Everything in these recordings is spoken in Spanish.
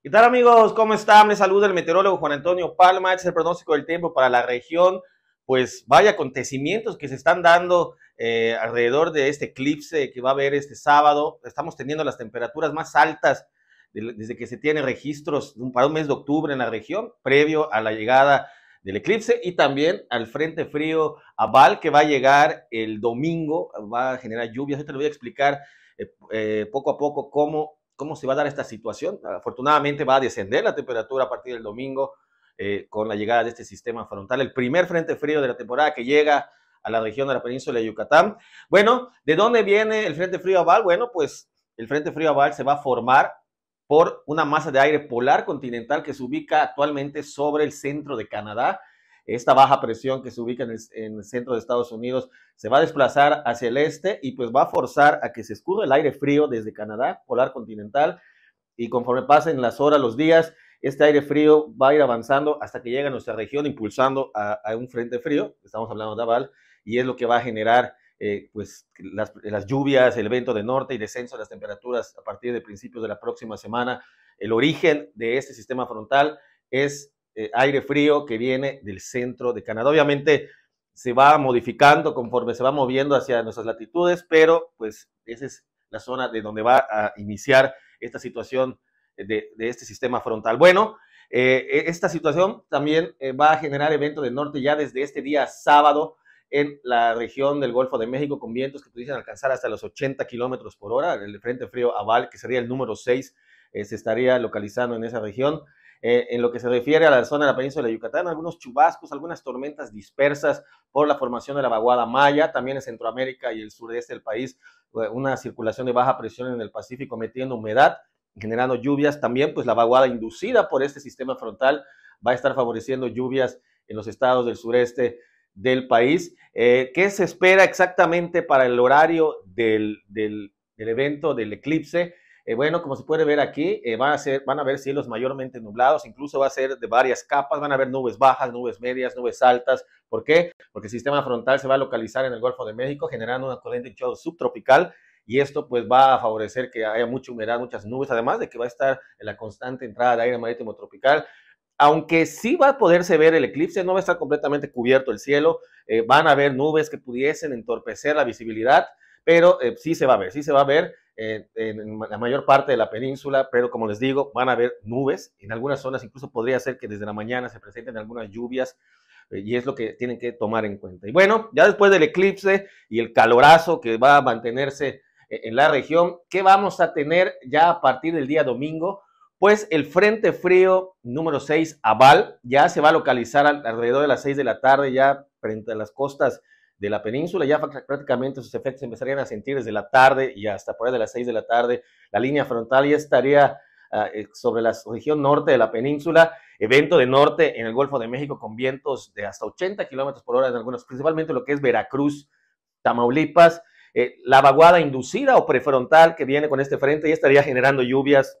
¿Qué tal amigos? ¿Cómo están? Les saluda el meteorólogo Juan Antonio Palma. Este es el pronóstico del tiempo para la región. Pues vaya acontecimientos que se están dando eh, alrededor de este eclipse que va a haber este sábado. Estamos teniendo las temperaturas más altas desde que se tienen registros para un mes de octubre en la región, previo a la llegada del eclipse y también al frente frío Aval que va a llegar el domingo, va a generar lluvias. Ahorita te voy a explicar eh, eh, poco a poco cómo cómo se va a dar esta situación. Afortunadamente va a descender la temperatura a partir del domingo eh, con la llegada de este sistema frontal, el primer frente frío de la temporada que llega a la región de la península de Yucatán. Bueno, ¿de dónde viene el frente frío aval? Bueno, pues el frente frío aval se va a formar por una masa de aire polar continental que se ubica actualmente sobre el centro de Canadá esta baja presión que se ubica en el, centro de Estados Unidos se va a desplazar hacia el este y pues va a forzar a que se escuda el aire frío desde Canadá, polar continental, y conforme pasen las horas, los días, este aire frío va a ir avanzando hasta que llega a nuestra región impulsando a, un frente frío, estamos hablando de Aval, y es lo que va a generar eh, pues las, las, lluvias, el viento de norte y descenso de las temperaturas a partir de principios de la próxima semana. El origen de este sistema frontal es eh, aire frío que viene del centro de Canadá. Obviamente se va modificando conforme se va moviendo hacia nuestras latitudes, pero pues esa es la zona de donde va a iniciar esta situación de, este sistema frontal. Bueno, eh, e, esta situación también eh, va a generar evento del norte ya desde este día sábado en la región del Golfo de México con vientos que pudiesen alcanzar hasta los 80 kilómetros por hora. El frente frío Aval, que sería el número 6, se estaría localizando en esa región. Eh, en lo que se refiere a la zona de la península de Yucatán, algunos chubascos, algunas tormentas dispersas por la formación de la vaguada Maya, también en Centroamérica y el sureste del país, eh, una circulación de baja presión en el Pacífico metiendo humedad, generando lluvias, también pues la vaguada inducida por este sistema frontal va a estar favoreciendo lluvias en los estados del sureste del país. Eh, ¿Qué se espera exactamente para el horario del evento, del eclipse? Eh, bueno, como se puede ver aquí, eh, van, a van a ver cielos mayormente nublados, incluso va a ser de varias capas, van a ver nubes bajas, nubes medias, nubes altas. ¿Por qué? Porque el sistema frontal se va a localizar en el Golfo de México, generando una corriente subtropical y esto pues va a favorecer que haya mucha humedad, muchas nubes, además de que va a estar en la constante entrada de aire marítimo tropical. Aunque sí va a poderse ver el eclipse, no va a estar completamente cubierto el cielo, eh, van a haber nubes que pudiesen entorpecer la visibilidad, pero sí se va a ver, sí se va a ver. Eh, en, la mayor parte de la península, pero como les digo, van a haber nubes. En algunas zonas incluso podría ser que desde la mañana se presenten algunas lluvias eh, y es lo que tienen que tomar en cuenta. Y bueno, ya después del eclipse y el calorazo que va a mantenerse eh, en la región, ¿qué vamos a tener ya a partir del día domingo? Pues el Frente Frío número 6, Aval, ya se va a localizar alrededor de las 6 de la tarde, ya frente a las costas de la península. Ya prácticamente sus efectos empezarían a sentir desde la tarde y hasta por ahí de las 6 de la tarde. La línea frontal ya estaría ah, eh, sobre la región norte de la península. Evento de norte en el Golfo de México con vientos de hasta 80 kilómetros por hora en algunos, principalmente lo que es Veracruz, Tamaulipas. Eh, la vaguada inducida o prefrontal que viene con este frente ya estaría generando lluvias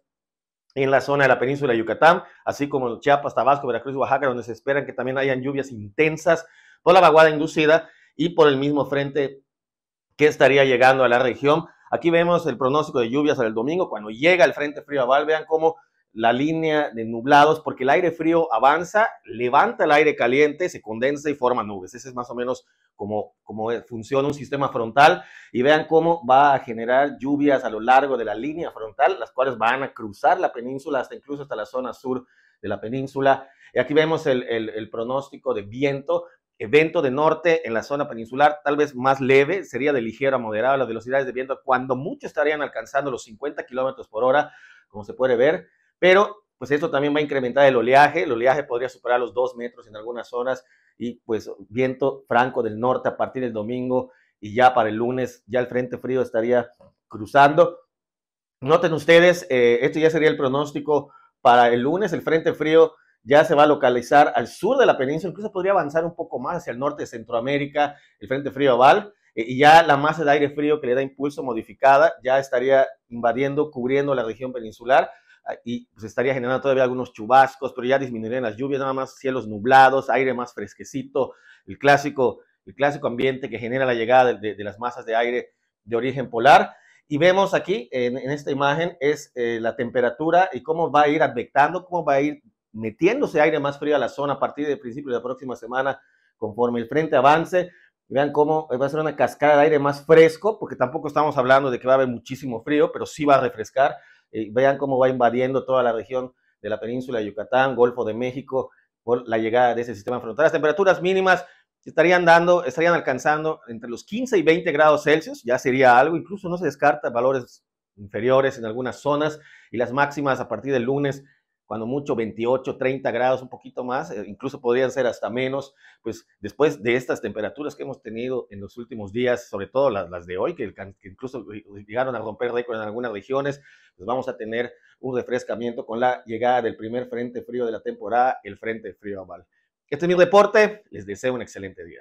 en la zona de la península de Yucatán, así como en Chiapas, Tabasco, Veracruz, Oaxaca, donde se esperan que también hayan lluvias intensas por la vaguada inducida y por el mismo frente que estaría llegando a la región. Aquí vemos el pronóstico de lluvias el domingo. Cuando llega el frente frío aval, vean cómo la línea de nublados, porque el aire frío avanza, levanta el aire caliente, se condensa y forma nubes. Ese es más o menos como, funciona un sistema frontal. Y vean cómo va a generar lluvias a lo largo de la línea frontal, las cuales van a cruzar la península, hasta incluso hasta la zona sur de la península. Y aquí vemos el, el pronóstico de viento evento de norte en la zona peninsular, tal vez más leve, sería de ligero a moderado las velocidades de viento, cuando mucho estarían alcanzando los 50 kilómetros por hora, como se puede ver, pero pues esto también va a incrementar el oleaje, el oleaje podría superar los 2 metros en algunas zonas y pues viento franco del norte a partir del domingo y ya para el lunes ya el frente frío estaría cruzando. Noten ustedes, eh, esto ya sería el pronóstico para el lunes, el frente frío ya se va a localizar al sur de la península, incluso podría avanzar un poco más hacia el norte de Centroamérica, el Frente Frío aval, eh, y ya la masa de aire frío que le da impulso modificada ya estaría invadiendo, cubriendo la región peninsular ah, y pues, estaría generando todavía algunos chubascos, pero ya disminuirían las lluvias, nada más cielos nublados, aire más fresquecito, el clásico, el clásico ambiente que genera la llegada de, las masas de aire de origen polar. Y vemos aquí en, esta imagen es eh, la temperatura y cómo va a ir afectando, cómo va a ir metiéndose aire más frío a la zona a partir del principio de la próxima semana, conforme el frente avance. Vean cómo va a ser una cascada de aire más fresco, porque tampoco estamos hablando de que va a haber muchísimo frío, pero sí va a refrescar. Eh, vean cómo va invadiendo toda la región de la península de Yucatán, Golfo de México, por la llegada de ese sistema frontal. Las temperaturas mínimas estarían dando, estarían alcanzando entre los 15 y 20 grados Celsius, ya sería algo, incluso no se descarta valores inferiores en algunas zonas y las máximas a partir del lunes cuando mucho 28, 30 grados, un poquito más, eh, incluso podrían ser hasta menos, pues después de estas temperaturas que hemos tenido en los últimos días, sobre todo las, de hoy, que, incluso llegaron a romper récord en algunas regiones, pues vamos a tener un refrescamiento con la llegada del primer frente frío de la temporada, el Frente Frío Aval. Este es mi reporte, les deseo un excelente día.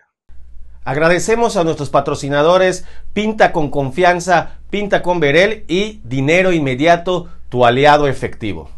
Agradecemos a nuestros patrocinadores Pinta con Confianza, Pinta con Verel y Dinero Inmediato, tu aliado efectivo.